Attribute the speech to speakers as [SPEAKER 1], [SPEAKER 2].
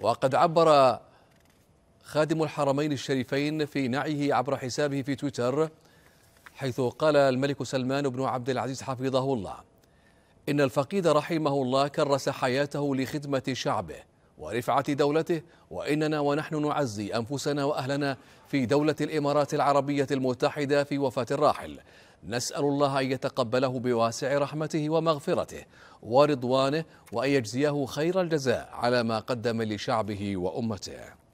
[SPEAKER 1] وقد عبر خادم الحرمين الشريفين في نعيه عبر حسابه في تويتر حيث قال الملك سلمان بن عبد العزيز حفظه الله إن الفقيد رحمه الله كرس حياته لخدمة شعبه ورفعة دولته وإننا ونحن نعزي أنفسنا وأهلنا في دولة الإمارات العربية المتحدة في وفاة الراحل نسأل الله أن يتقبله بواسع رحمته ومغفرته ورضوانه وأن يجزيه خير الجزاء على ما قدم لشعبه وأمته